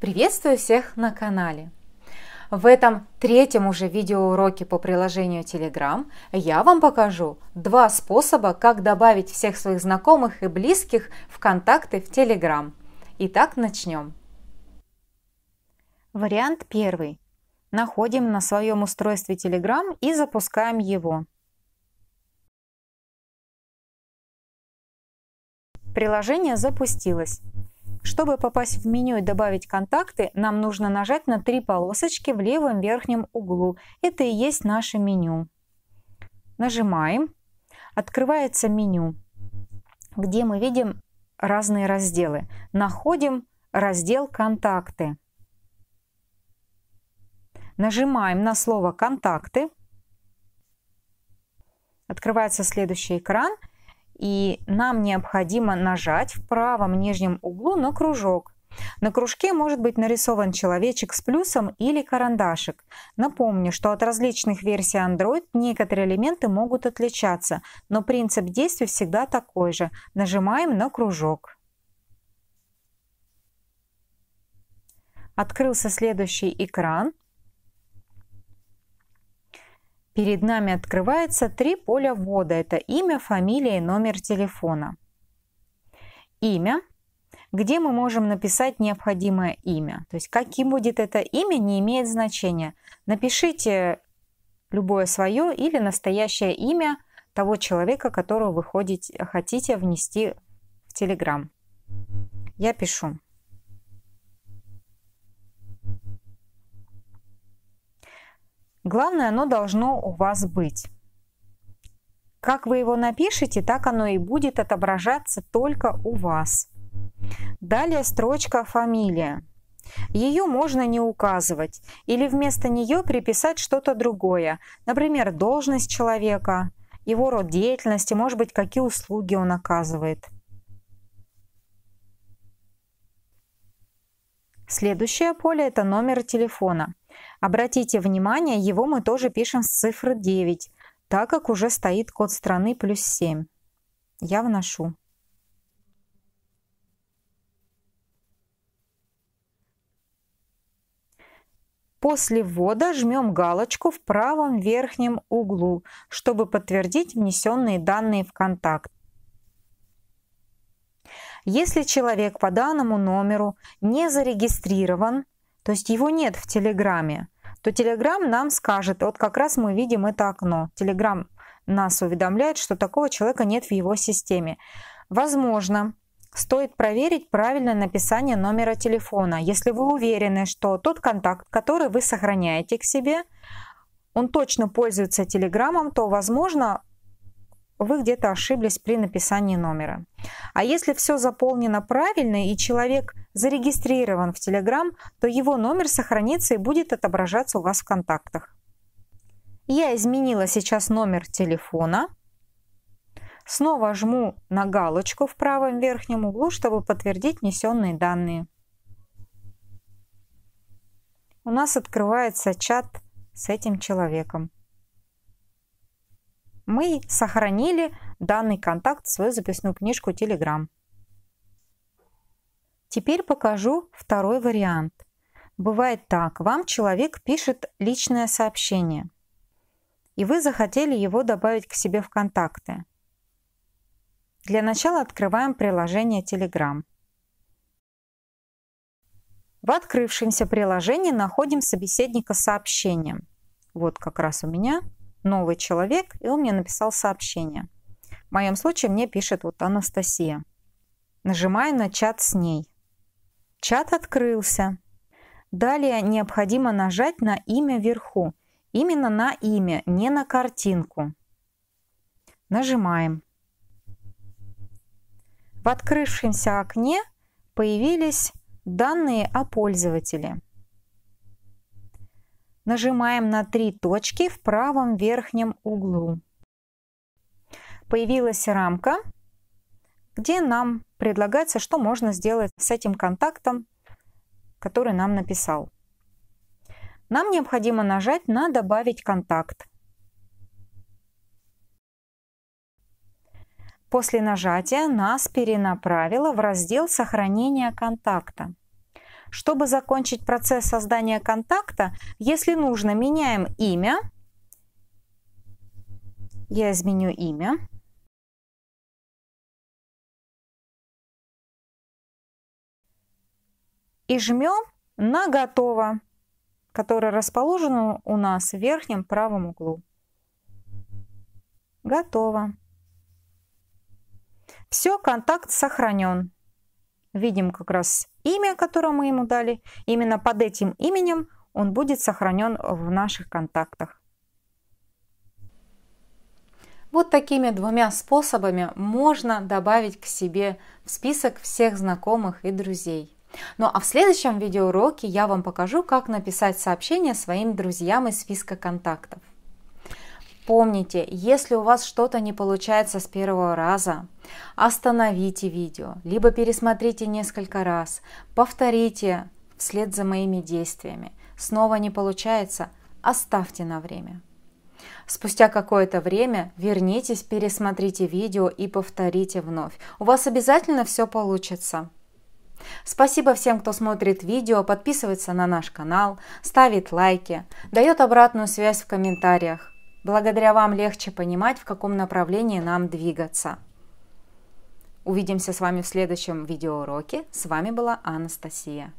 Приветствую всех на канале! В этом третьем уже видеоуроке по приложению Telegram я вам покажу два способа, как добавить всех своих знакомых и близких в контакты в Telegram. Итак, начнем. Вариант первый. Находим на своем устройстве Telegram и запускаем его. Приложение запустилось. Чтобы попасть в меню и добавить контакты, нам нужно нажать на три полосочки в левом верхнем углу. Это и есть наше меню. Нажимаем. Открывается меню, где мы видим разные разделы. Находим раздел «Контакты». Нажимаем на слово «Контакты». Открывается следующий экран, и нам необходимо нажать в правом нижнем углу на кружок. На кружке может быть нарисован человечек с плюсом или карандашик. Напомню, что от различных версий Android некоторые элементы могут отличаться, но принцип действия всегда такой же. Нажимаем на кружок. Открылся следующий экран – Перед нами открывается три поля ввода. Это имя, фамилия и номер телефона. Имя, где мы можем написать необходимое имя. То есть каким будет это имя, не имеет значения. Напишите любое свое или настоящее имя того человека, которого вы ходите, хотите внести в Телеграм. Я пишу. Главное, оно должно у вас быть. Как вы его напишете, так оно и будет отображаться только у вас. Далее строчка «Фамилия». Ее можно не указывать или вместо нее приписать что-то другое, например, должность человека, его род деятельности, может быть, какие услуги он оказывает. Следующее поле – это номер телефона. Обратите внимание, его мы тоже пишем с цифры 9, так как уже стоит код страны плюс 7. Я вношу. После ввода жмем галочку в правом верхнем углу, чтобы подтвердить внесенные данные в контакт. Если человек по данному номеру не зарегистрирован, то есть его нет в Телеграме, то Телеграм нам скажет, вот как раз мы видим это окно. Телеграм нас уведомляет, что такого человека нет в его системе. Возможно, стоит проверить правильное написание номера телефона. Если вы уверены, что тот контакт, который вы сохраняете к себе, он точно пользуется Телеграмом, то, возможно, вы где-то ошиблись при написании номера. А если все заполнено правильно и человек зарегистрирован в Telegram, то его номер сохранится и будет отображаться у вас в контактах. Я изменила сейчас номер телефона. Снова жму на галочку в правом верхнем углу, чтобы подтвердить внесенные данные. У нас открывается чат с этим человеком мы сохранили данный контакт в свою записную книжку Telegram. Теперь покажу второй вариант. Бывает так, вам человек пишет личное сообщение, и вы захотели его добавить к себе в контакты. Для начала открываем приложение Telegram. В открывшемся приложении находим собеседника с сообщением. Вот как раз у меня – новый человек, и он мне написал сообщение. В моем случае мне пишет вот Анастасия. Нажимаю на чат с ней. Чат открылся. Далее необходимо нажать на имя вверху. Именно на имя, не на картинку. Нажимаем. В открывшемся окне появились данные о пользователе – Нажимаем на три точки в правом верхнем углу. Появилась рамка, где нам предлагается, что можно сделать с этим контактом, который нам написал. Нам необходимо нажать на «Добавить контакт». После нажатия нас перенаправило в раздел сохранения контакта. Чтобы закончить процесс создания контакта, если нужно, меняем имя. Я изменю имя. И жмем на «Готово», которое расположено у нас в верхнем правом углу. Готово. Все, контакт сохранен видим как раз имя, которое мы ему дали. Именно под этим именем он будет сохранен в наших контактах. Вот такими двумя способами можно добавить к себе в список всех знакомых и друзей. Ну а в следующем видеоуроке я вам покажу, как написать сообщение своим друзьям из списка контактов. Помните, если у вас что-то не получается с первого раза, остановите видео, либо пересмотрите несколько раз, повторите вслед за моими действиями. Снова не получается, оставьте на время. Спустя какое-то время вернитесь, пересмотрите видео и повторите вновь. У вас обязательно все получится. Спасибо всем, кто смотрит видео, подписывается на наш канал, ставит лайки, дает обратную связь в комментариях. Благодаря вам легче понимать, в каком направлении нам двигаться. Увидимся с вами в следующем видеоуроке. С вами была Анастасия.